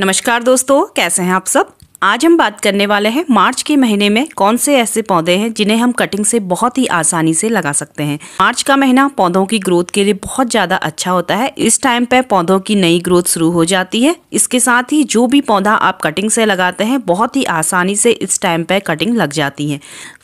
नमस्कार दोस्तों कैसे हैं आप सब आज हम बात करने वाले हैं मार्च के महीने में कौन से ऐसे पौधे हैं जिन्हें हम कटिंग से बहुत ही आसानी से लगा सकते हैं मार्च का महीना पौधों की ग्रोथ के लिए बहुत ज्यादा अच्छा होता है इस टाइम पे पौधों की नई ग्रोथ शुरू हो जाती है इसके साथ ही जो भी पौधा आप कटिंग से लगाते हैं बहुत ही आसानी से इस टाइम पे कटिंग लग जाती है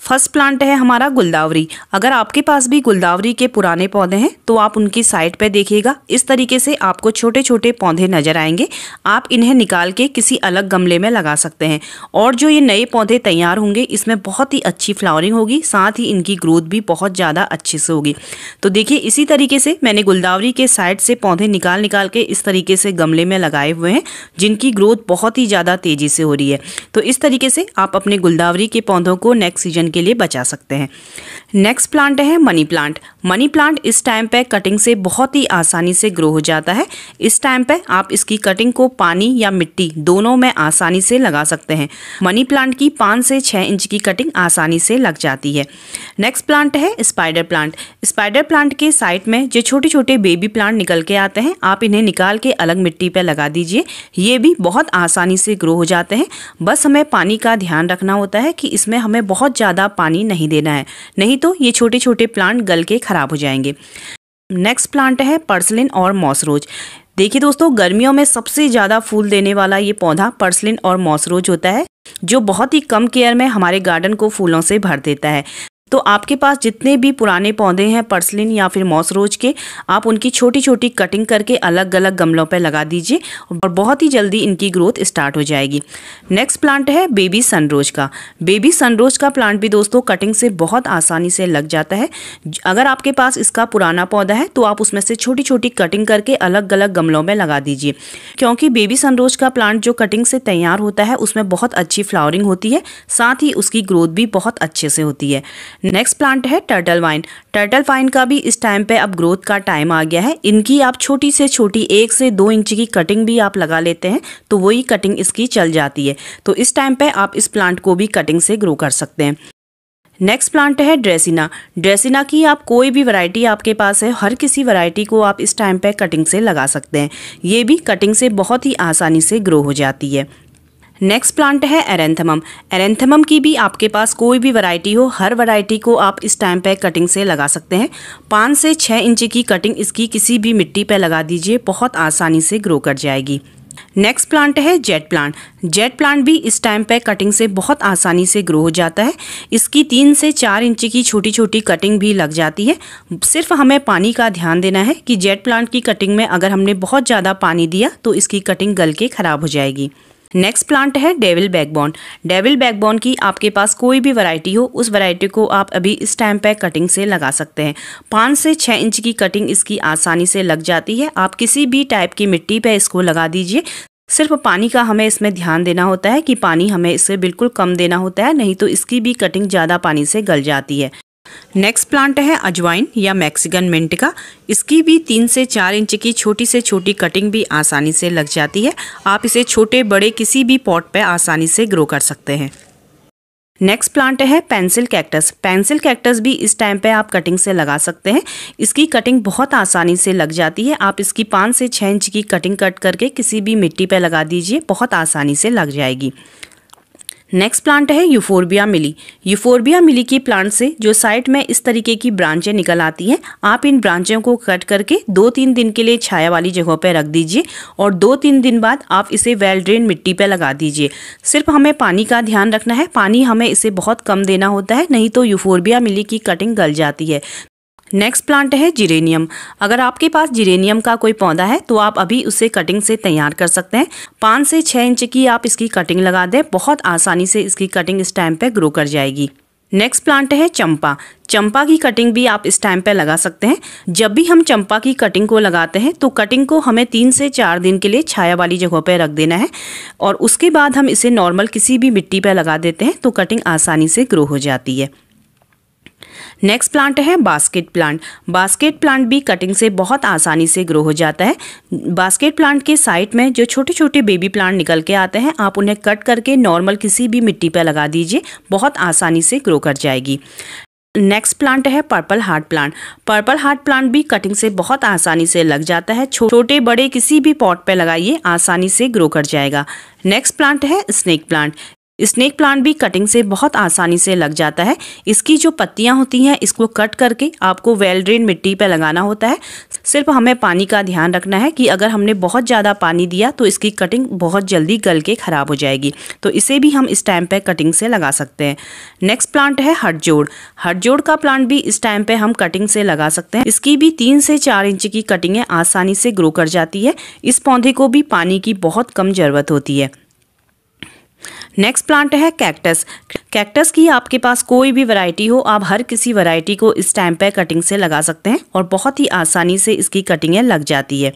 फर्स्ट प्लांट है हमारा गुलदावरी अगर आपके पास भी गुलदावरी के पुराने पौधे हैं तो आप उनकी साइड पे देखिएगा इस तरीके से आपको छोटे छोटे पौधे नजर आएंगे आप इन्हें निकाल के किसी अलग गमले में लगा सकते हैं सकते हैं और जो ये नए पौधे तैयार होंगे इसमें बहुत ही अच्छी फ्लावरिंग होगी साथ ही इनकी ग्रोथ भी बहुत ज़्यादा अच्छे से होगी तो देखिए इसी तरीके से मैंने गुलदावरी के साइड से पौधे निकाल निकाल के इस तरीके से गमले में लगाए हुए हैं जिनकी ग्रोथ बहुत ही ज़्यादा तेज़ी से हो रही है तो इस तरीके से आप अपने गुलदावरी के पौधों को नेक्स्ट सीजन के लिए बचा सकते हैं नेक्स्ट प्लांट है मनी प्लांट मनी प्लांट इस टाइम पर कटिंग से बहुत ही आसानी से ग्रो हो जाता है इस टाइम पर आप इसकी कटिंग को पानी या मिट्टी दोनों में आसानी से लगा सकते सकते हैं मनी प्लांट की पाँच से छः इंच की कटिंग आसानी से लग जाती है नेक्स्ट प्लांट है स्पाइडर प्लांट स्पाइडर प्लांट के साइड में जो छोटे छोटे बेबी प्लांट निकल के आते हैं आप इन्हें निकाल के अलग मिट्टी पर लगा दीजिए ये भी बहुत आसानी से ग्रो हो जाते हैं बस हमें पानी का ध्यान रखना होता है कि इसमें हमें बहुत ज़्यादा पानी नहीं देना है नहीं तो ये छोटे छोटे प्लांट गल के ख़राब हो जाएंगे नेक्स्ट प्लांट है पर्सलिन और मॉसरोज देखिए दोस्तों गर्मियों में सबसे ज़्यादा फूल देने वाला ये पौधा पर्सलिन और मॉसरोज होता है जो बहुत ही कम केयर में हमारे गार्डन को फूलों से भर देता है तो आपके पास जितने भी पुराने पौधे हैं पर्सलिन या फिर मॉसरोज के आप उनकी छोटी छोटी कटिंग करके अलग अलग गमलों पर लगा दीजिए और बहुत ही जल्दी इनकी ग्रोथ स्टार्ट हो जाएगी नेक्स्ट प्लांट है बेबी सनरोज का बेबी सनरोज का प्लांट भी दोस्तों कटिंग से बहुत आसानी से लग जाता है अगर आपके पास इसका पुराना पौधा है तो आप उसमें से छोटी छोटी कटिंग करके अलग अलग गमलों में लगा दीजिए क्योंकि बेबी सनरोज का प्लांट जो कटिंग से तैयार होता है उसमें बहुत अच्छी फ्लावरिंग होती है साथ ही उसकी ग्रोथ भी बहुत अच्छे से होती है नेक्स्ट प्लांट है टर्टल वाइन टर्टल वाइन का भी इस टाइम पे अब ग्रोथ का टाइम आ गया है इनकी आप छोटी से छोटी एक से दो इंच की कटिंग भी आप लगा लेते हैं तो वही कटिंग इसकी चल जाती है तो इस टाइम पे आप इस प्लांट को भी कटिंग से ग्रो कर सकते हैं नेक्स्ट प्लांट है ड्रेसिना ड्रेसिना की आप कोई भी वैरायटी आपके पास है हर किसी वैरायटी को आप इस टाइम पे कटिंग से लगा सकते हैं ये भी कटिंग से बहुत ही आसानी से ग्रो हो जाती है नेक्स्ट प्लांट है एरेंथमम एरेंथमम की भी आपके पास कोई भी वैरायटी हो हर वैरायटी को आप इस टाइम पे कटिंग से लगा सकते हैं पाँच से छः इंच की कटिंग इसकी किसी भी मिट्टी पे लगा दीजिए बहुत आसानी से ग्रो कर जाएगी नेक्स्ट प्लांट है जेट प्लांट जेट प्लांट भी इस टाइम पे कटिंग से बहुत आसानी से ग्रो हो जाता है इसकी तीन से चार इंच की छोटी छोटी कटिंग भी लग जाती है सिर्फ हमें पानी का ध्यान देना है कि जेट प्लांट की कटिंग में अगर हमने बहुत ज़्यादा पानी दिया तो इसकी कटिंग गल के ख़राब हो जाएगी नेक्स्ट प्लांट है डेविल बैकबोन डेविल बैकबोन की आपके पास कोई भी वैरायटी हो उस वैरायटी को आप अभी इस टाइम पर कटिंग से लगा सकते हैं पाँच से छः इंच की कटिंग इसकी आसानी से लग जाती है आप किसी भी टाइप की मिट्टी पे इसको लगा दीजिए सिर्फ पानी का हमें इसमें ध्यान देना होता है कि पानी हमें इसे बिल्कुल कम देना होता है नहीं तो इसकी भी कटिंग ज़्यादा पानी से गल जाती है नेक्स्ट प्लांट है अजवाइन या मैक्सिकन मिंट का इसकी भी तीन से चार इंच की छोटी से छोटी कटिंग भी आसानी से लग जाती है आप इसे छोटे बड़े किसी भी पॉट पे आसानी से ग्रो कर सकते हैं नेक्स्ट प्लांट है पेंसिल कैक्टस पेंसिल कैक्टस भी इस टाइम पे आप कटिंग से लगा सकते हैं इसकी कटिंग बहुत आसानी से लग जाती है आप इसकी पाँच से छः इंच की कटिंग कट करके किसी भी मिट्टी पे लगा दीजिए बहुत आसानी से लग जाएगी नेक्स्ट प्लांट है यूफोरबिया मिली यूफोरबिया मिली की प्लांट से जो साइड में इस तरीके की ब्रांचें निकल आती हैं आप इन ब्रांचों को कट करके दो तीन दिन के लिए छाया वाली जगहों पर रख दीजिए और दो तीन दिन बाद आप इसे वेल ड्रेन मिट्टी पर लगा दीजिए सिर्फ हमें पानी का ध्यान रखना है पानी हमें इसे बहुत कम देना होता है नहीं तो यूफोरबिया मिली की कटिंग गल जाती है नेक्स्ट प्लांट है जिरेनियम अगर आपके पास जिरेनियम का कोई पौधा है तो आप अभी उसे कटिंग से तैयार कर सकते हैं पाँच से छः इंच की आप इसकी कटिंग लगा दें बहुत आसानी से इसकी कटिंग इस टाइम पर ग्रो कर जाएगी नेक्स्ट प्लांट है चंपा चंपा की कटिंग भी आप इस टाइम पे लगा सकते हैं जब भी हम चंपा की कटिंग को लगाते हैं तो कटिंग को हमें तीन से चार दिन के लिए छाया वाली जगह पे रख देना है और उसके बाद हम इसे नॉर्मल किसी भी मिट्टी पे लगा देते हैं तो कटिंग आसानी से ग्रो हो जाती है नेक्स्ट प्लांट है बास्केट प्लांट बास्केट प्लांट भी कटिंग से बहुत आसानी से ग्रो हो जाता है बास्केट प्लांट के साइड में जो छोटे छोटे बेबी प्लांट निकल के आते हैं आप उन्हें कट करके नॉर्मल किसी भी मिट्टी पर लगा दीजिए बहुत आसानी से ग्रो कर जाएगी नेक्स्ट प्लांट है purple heart plant purple heart plant भी कटिंग से बहुत आसानी से लग जाता है छोटे बड़े किसी भी पॉट पे लगाइए आसानी से ग्रो कर जाएगा नेक्स्ट प्लांट है स्नेक प्लांट स्नेक प्लांट भी कटिंग से बहुत आसानी से लग जाता है इसकी जो पत्तियां होती हैं इसको कट करके आपको वेल ड्रेन मिट्टी पर लगाना होता है सिर्फ हमें पानी का ध्यान रखना है कि अगर हमने बहुत ज़्यादा पानी दिया तो इसकी कटिंग बहुत जल्दी गल के ख़राब हो जाएगी तो इसे भी हम इस टाइम पर कटिंग से लगा सकते हैं नेक्स्ट प्लांट है हटजोड़ हटजोड़ का प्लांट भी इस टाइम पर हम कटिंग से लगा सकते हैं इसकी भी तीन से चार इंच की कटिंगें आसानी से ग्रो कर जाती है इस पौधे को भी पानी की बहुत कम ज़रूरत होती है नेक्स्ट प्लांट है कैक्टस कैक्टस की आपके पास कोई भी वैरायटी हो आप हर किसी वैरायटी को इस टाइम पर कटिंग से लगा सकते हैं और बहुत ही आसानी से इसकी कटिंगें लग जाती है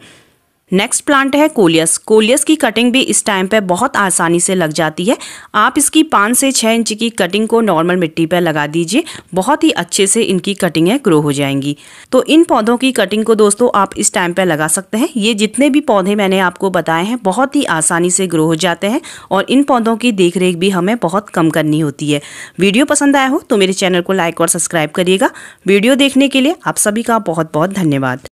नेक्स्ट प्लांट है कोलियस कोलियस की कटिंग भी इस टाइम पे बहुत आसानी से लग जाती है आप इसकी पाँच से छः इंच की कटिंग को नॉर्मल मिट्टी पर लगा दीजिए बहुत ही अच्छे से इनकी कटिंग है ग्रो हो जाएंगी तो इन पौधों की कटिंग को दोस्तों आप इस टाइम पर लगा सकते हैं ये जितने भी पौधे मैंने आपको बताए हैं बहुत ही आसानी से ग्रो हो जाते हैं और इन पौधों की देख भी हमें बहुत कम करनी होती है वीडियो पसंद आया हो तो मेरे चैनल को लाइक और सब्सक्राइब करिएगा वीडियो देखने के लिए आप सभी का बहुत बहुत धन्यवाद